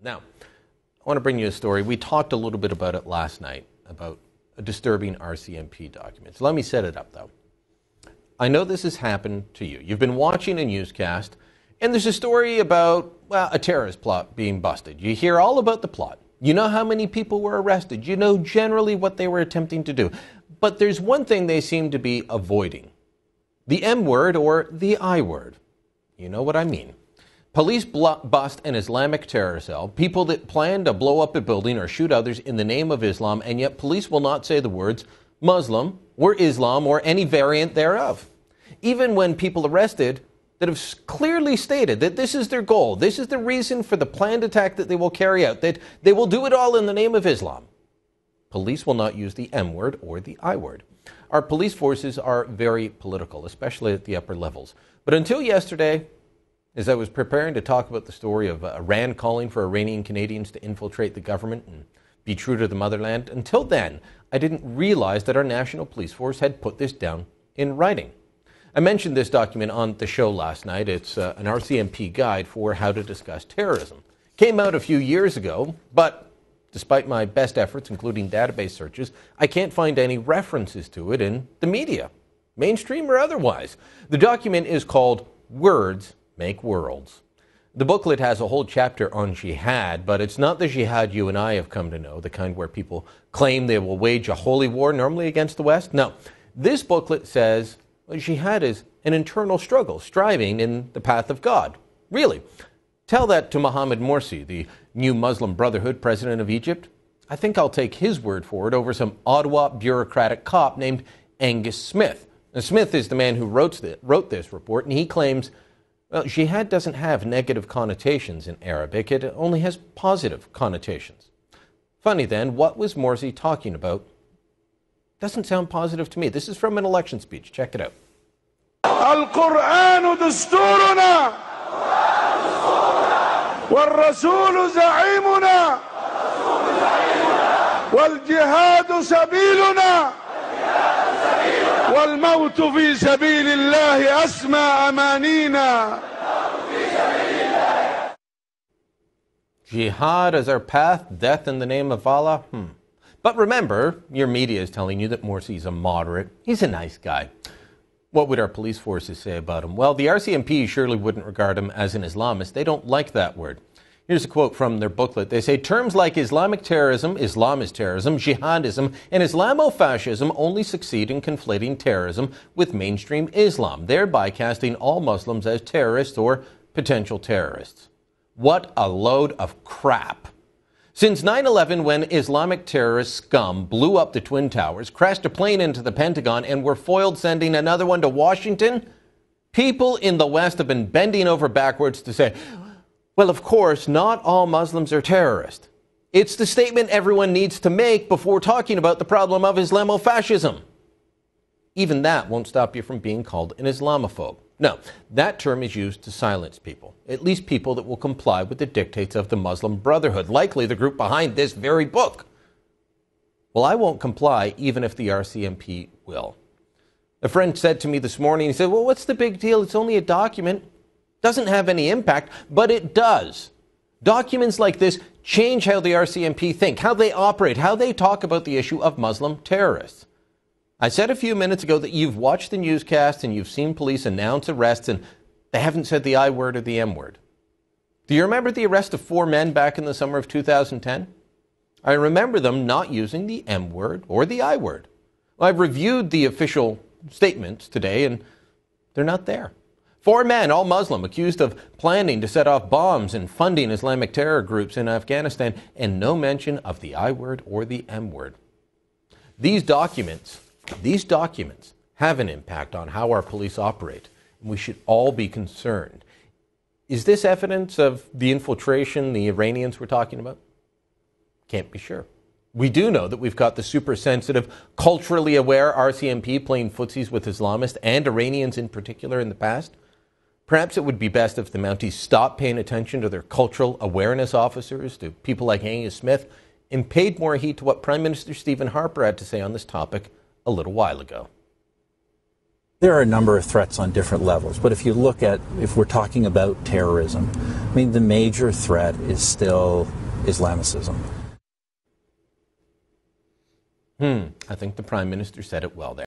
Now, I want to bring you a story. We talked a little bit about it last night about disturbing RCMP documents. Let me set it up, though. I know this has happened to you. You've been watching a newscast, and there's a story about, well, a terrorist plot being busted. You hear all about the plot. You know how many people were arrested. You know generally what they were attempting to do. But there's one thing they seem to be avoiding the M word or the I word. You know what I mean. Police bust an Islamic terror cell, people that plan to blow up a building or shoot others in the name of Islam, and yet police will not say the words Muslim or Islam or any variant thereof. Even when people arrested that have clearly stated that this is their goal, this is the reason for the planned attack that they will carry out, that they will do it all in the name of Islam, police will not use the M word or the I word. Our police forces are very political, especially at the upper levels. But until yesterday, as I was preparing to talk about the story of Iran uh, calling for Iranian Canadians to infiltrate the government and be true to the motherland, until then, I didn't realize that our national police force had put this down in writing. I mentioned this document on the show last night. It's uh, an RCMP guide for how to discuss terrorism. Came out a few years ago, but despite my best efforts, including database searches, I can't find any references to it in the media, mainstream or otherwise. The document is called Words make worlds. The booklet has a whole chapter on jihad, but it's not the jihad you and I have come to know, the kind where people claim they will wage a holy war normally against the West. No. This booklet says well, jihad is an internal struggle, striving in the path of God. Really. Tell that to Mohammed Morsi, the new Muslim Brotherhood president of Egypt. I think I'll take his word for it over some Ottawa bureaucratic cop named Angus Smith. Now, Smith is the man who wrote this report, and he claims well, jihad doesn't have negative connotations in Arabic, it only has positive connotations. Funny then, what was Morsi talking about? Doesn't sound positive to me. This is from an election speech. Check it out. القرآن دستورنا Jihad زعيمنا والجهاد سبيلنا والموت في سبيل الله أسمى أمانينا Jihad is our path, death in the name of Allah. Hmm. But remember, your media is telling you that is a moderate. He's a nice guy. What would our police forces say about him? Well, the RCMP surely wouldn't regard him as an Islamist. They don't like that word. Here's a quote from their booklet. They say terms like Islamic terrorism, Islam is terrorism, jihadism, and Islamofascism only succeed in conflating terrorism with mainstream Islam, thereby casting all Muslims as terrorists or potential terrorists. What a load of crap. Since 9 11, when Islamic terrorist scum blew up the Twin Towers, crashed a plane into the Pentagon, and were foiled sending another one to Washington, people in the West have been bending over backwards to say, well, of course, not all Muslims are terrorists. It's the statement everyone needs to make before talking about the problem of Islamofascism. Even that won't stop you from being called an Islamophobe. No, that term is used to silence people, at least people that will comply with the dictates of the Muslim Brotherhood, likely the group behind this very book. Well, I won't comply even if the RCMP will. A friend said to me this morning, he said, Well, what's the big deal? It's only a document. Doesn't have any impact, but it does. Documents like this change how the RCMP think, how they operate, how they talk about the issue of Muslim terrorists. I said a few minutes ago that you've watched the newscast and you've seen police announce arrests and they haven't said the I word or the M word. Do you remember the arrest of four men back in the summer of 2010? I remember them not using the M word or the I word. Well, I've reviewed the official statements today and they're not there. Four men, all Muslim, accused of planning to set off bombs and funding Islamic terror groups in Afghanistan, and no mention of the I word or the M word. These documents, these documents have an impact on how our police operate, and we should all be concerned. Is this evidence of the infiltration the Iranians were talking about? Can't be sure. We do know that we've got the super sensitive, culturally aware RCMP playing footsies with Islamists and Iranians in particular in the past. Perhaps it would be best if the Mounties stopped paying attention to their cultural awareness officers, to people like Angus Smith, and paid more heed to what Prime Minister Stephen Harper had to say on this topic a little while ago. There are a number of threats on different levels, but if you look at, if we're talking about terrorism, I mean, the major threat is still Islamicism. Hmm, I think the Prime Minister said it well there.